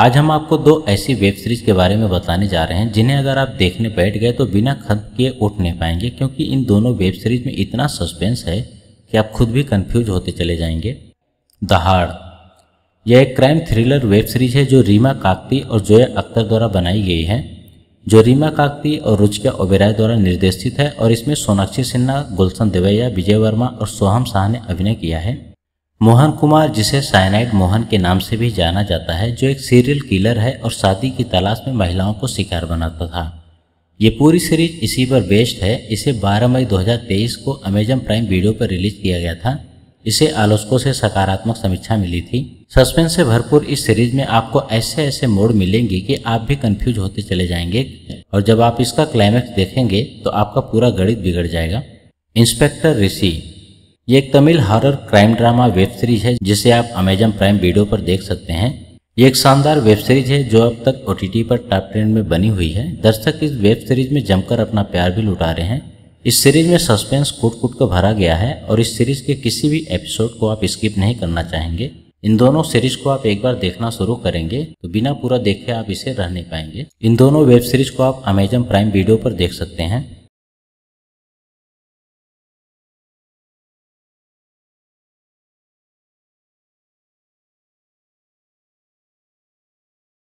आज हम आपको दो ऐसी वेब सीरीज के बारे में बताने जा रहे हैं जिन्हें अगर आप देखने बैठ गए तो बिना खत के उठ नहीं पाएंगे क्योंकि इन दोनों वेब सीरीज में इतना सस्पेंस है कि आप खुद भी कंफ्यूज होते चले जाएंगे दहाड़ यह एक क्राइम थ्रिलर वेब सीरीज है जो रीमा काकती और जोया अख्तर द्वारा बनाई गई है जो रीमा काकती और रुचिका ओबेराय द्वारा निर्देशित है और इसमें सोनाक्षी सिन्हा गुलशन देवैया विजय वर्मा और सोहम शाह ने अभिनय किया है मोहन कुमार जिसे साइनाइड मोहन के नाम से भी जाना जाता है जो एक सीरियल किलर है और शादी की तलाश में महिलाओं को शिकार बनाता था ये पूरी सीरीज इसी पर बेस्ड है इसे 12 मई 2023 को अमेजन प्राइम वीडियो पर रिलीज किया गया था इसे आलोचकों से सकारात्मक समीक्षा मिली थी सस्पेंस से भरपूर इस सीरीज में आपको ऐसे ऐसे मोड मिलेंगे कि आप भी कंफ्यूज होते चले जाएंगे और जब आप इसका क्लाइमैक्स देखेंगे तो आपका पूरा गणित बिगड़ जाएगा इंस्पेक्टर ऋषि ये एक Tamil horror crime drama web series है जिसे आप अमेजन प्राइम वीडियो पर देख सकते हैं ये एक शानदार वेब सीरीज है जो अब तक ओ पर टॉप टेन में बनी हुई है दर्शक इस वेब सीरीज में जमकर अपना प्यार भी लुटा रहे हैं इस सीरीज में सस्पेंस कूट कूट कर भरा गया है और इस सीरीज के किसी भी एपिसोड को आप स्किप नहीं करना चाहेंगे इन दोनों सीरीज को आप एक बार देखना शुरू करेंगे तो बिना पूरा देखे आप इसे रह नहीं पाएंगे इन दोनों वेब सीरीज को आप अमेजन प्राइम वीडियो पर देख सकते हैं